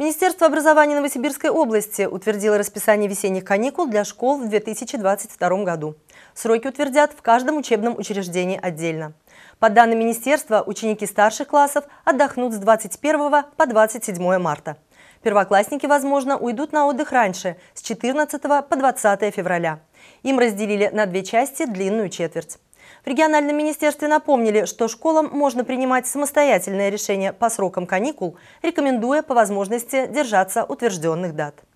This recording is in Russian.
Министерство образования Новосибирской области утвердило расписание весенних каникул для школ в 2022 году. Сроки утвердят в каждом учебном учреждении отдельно. По данным министерства, ученики старших классов отдохнут с 21 по 27 марта. Первоклассники, возможно, уйдут на отдых раньше, с 14 по 20 февраля. Им разделили на две части длинную четверть. В региональном министерстве напомнили, что школам можно принимать самостоятельное решение по срокам каникул, рекомендуя по возможности держаться утвержденных дат.